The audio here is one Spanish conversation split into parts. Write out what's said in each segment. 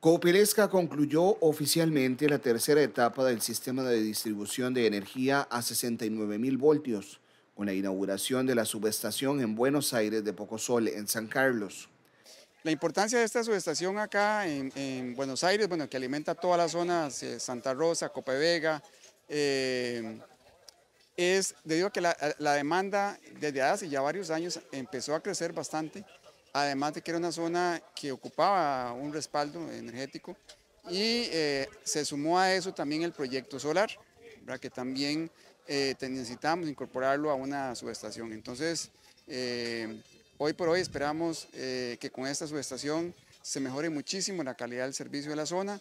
Coopelesca concluyó oficialmente la tercera etapa del sistema de distribución de energía a 69 mil voltios, con la inauguración de la subestación en Buenos Aires de Pocosol, en San Carlos. La importancia de esta subestación acá en, Buenos Aires, bueno, que alimenta todas las zonas, eh, Santa Rosa, Copevega, Vega, eh, es debido a que la, la demanda desde hace ya varios años empezó a crecer bastante además de que era una zona que ocupaba un respaldo energético y eh, se sumó a eso también el proyecto solar, ¿verdad? que también eh, necesitamos incorporarlo a una subestación. Entonces, eh, hoy por hoy esperamos que con esta subestación se mejore muchísimo la calidad del servicio de la zona.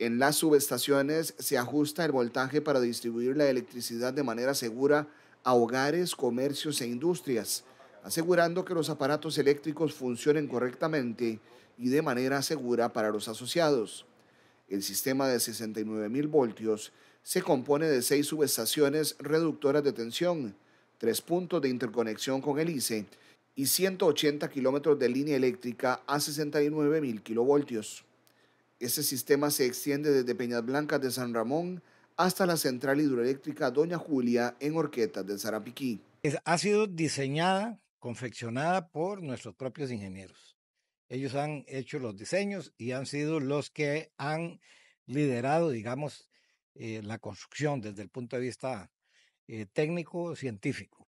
En las subestaciones se ajusta el voltaje para distribuir la electricidad de manera segura a hogares, comercios e industrias asegurando que los aparatos eléctricos funcionen correctamente y de manera segura para los asociados. El sistema de 69.000 voltios se compone de seis subestaciones reductoras de tensión, tres puntos de interconexión con el ICE y 180 kilómetros de línea eléctrica a 69.000 kilovoltios. Este sistema se extiende desde Peñas Blancas de San Ramón hasta la central hidroeléctrica Doña Julia en Orquetas de Zarapiquí. Ha sido diseñada confeccionada por nuestros propios ingenieros. Ellos han hecho los diseños y han sido los que han liderado, digamos, eh, la construcción desde el punto de vista eh, técnico, científico.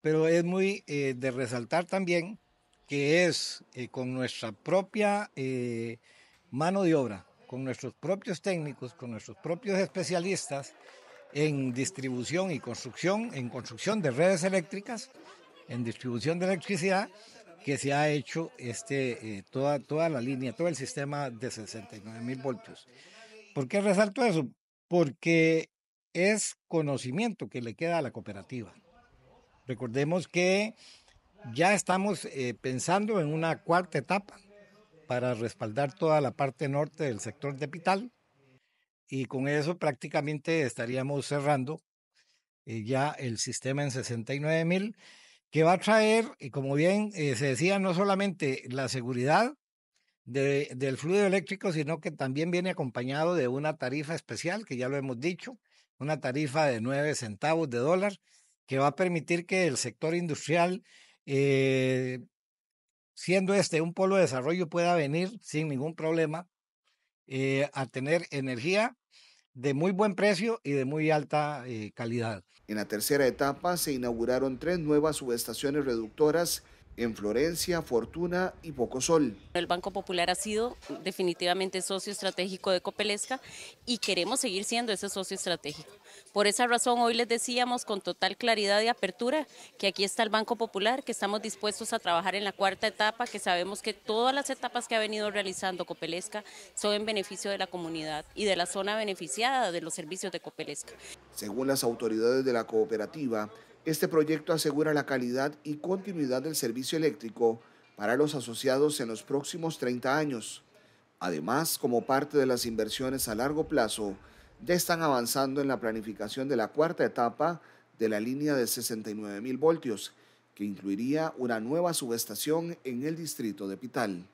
Pero es muy eh, de resaltar también que es con nuestra propia mano de obra, con nuestros propios técnicos, con nuestros propios especialistas en distribución y construcción, en construcción de redes eléctricas, en distribución de electricidad que se ha hecho este, eh, toda, toda la línea, todo el sistema de 69 mil voltios. ¿Por qué resalto eso? Porque es conocimiento que le queda a la cooperativa. Recordemos que ya estamos eh, pensando en una cuarta etapa para respaldar toda la parte norte del sector de Pital y con eso prácticamente estaríamos cerrando eh, ya el sistema en 69 mil que va a traer, y como bien eh, se decía, no solamente la seguridad del fluido eléctrico, sino que también viene acompañado de una tarifa especial, que ya lo hemos dicho, una tarifa de 9 centavos de dólar, que va a permitir que el sector industrial, eh, siendo este un polo de desarrollo, pueda venir sin ningún problema eh, a tener energía de muy buen precio y de muy alta eh, calidad. En la tercera etapa se inauguraron tres nuevas subestaciones reductoras en Florencia, Fortuna y Poco Sol. El Banco Popular ha sido definitivamente socio estratégico de Copelesca y queremos seguir siendo ese socio estratégico. Por esa razón hoy les decíamos con total claridad y apertura que aquí está el Banco Popular, que estamos dispuestos a trabajar en la cuarta etapa, que sabemos que todas las etapas que ha venido realizando Copelesca son en beneficio de la comunidad y de la zona beneficiada de los servicios de Copelesca. Según las autoridades de la cooperativa, este proyecto asegura la calidad y continuidad del servicio eléctrico para los asociados en los próximos 30 años. Además, como parte de las inversiones a largo plazo, ya están avanzando en la planificación de la cuarta etapa de la línea de 69.000 voltios, que incluiría una nueva subestación en el distrito de Pital.